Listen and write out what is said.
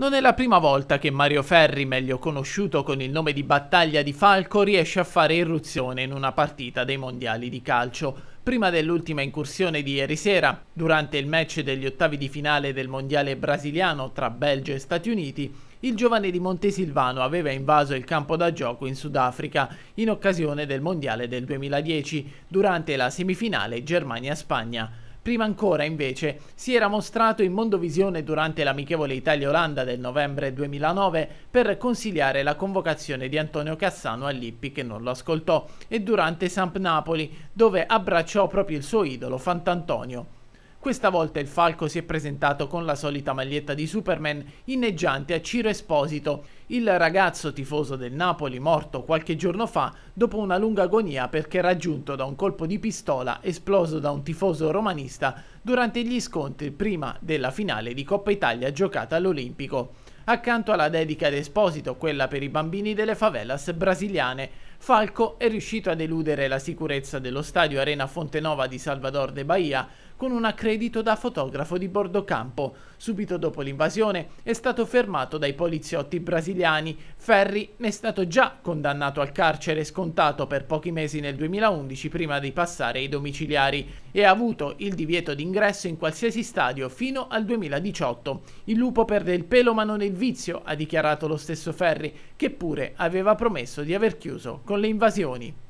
Non è la prima volta che Mario Ferri, meglio conosciuto con il nome di battaglia di Falco, riesce a fare irruzione in una partita dei mondiali di calcio. Prima dell'ultima incursione di ieri sera, durante il match degli ottavi di finale del mondiale brasiliano tra Belgio e Stati Uniti, il giovane di Montesilvano aveva invaso il campo da gioco in Sudafrica in occasione del mondiale del 2010, durante la semifinale Germania-Spagna. Prima ancora, invece, si era mostrato in Mondovisione durante l'amichevole Italia-Olanda del novembre 2009 per consigliare la convocazione di Antonio Cassano a Lippi che non lo ascoltò e durante Samp Napoli dove abbracciò proprio il suo idolo Fantantonio. Questa volta il Falco si è presentato con la solita maglietta di Superman inneggiante a Ciro Esposito, il ragazzo tifoso del Napoli morto qualche giorno fa dopo una lunga agonia perché raggiunto da un colpo di pistola esploso da un tifoso romanista durante gli scontri prima della finale di Coppa Italia giocata all'Olimpico. Accanto alla dedica ad Esposito, quella per i bambini delle favelas brasiliane, Falco è riuscito a deludere la sicurezza dello stadio Arena Fontenova di Salvador de Bahia con un accredito da fotografo di bordo campo. Subito dopo l'invasione è stato fermato dai poliziotti brasiliani. Ferri è stato già condannato al carcere scontato per pochi mesi nel 2011 prima di passare ai domiciliari e ha avuto il divieto d'ingresso in qualsiasi stadio fino al 2018. Il lupo perde il pelo ma non il vizio, ha dichiarato lo stesso Ferri, che pure aveva promesso di aver chiuso con le invasioni.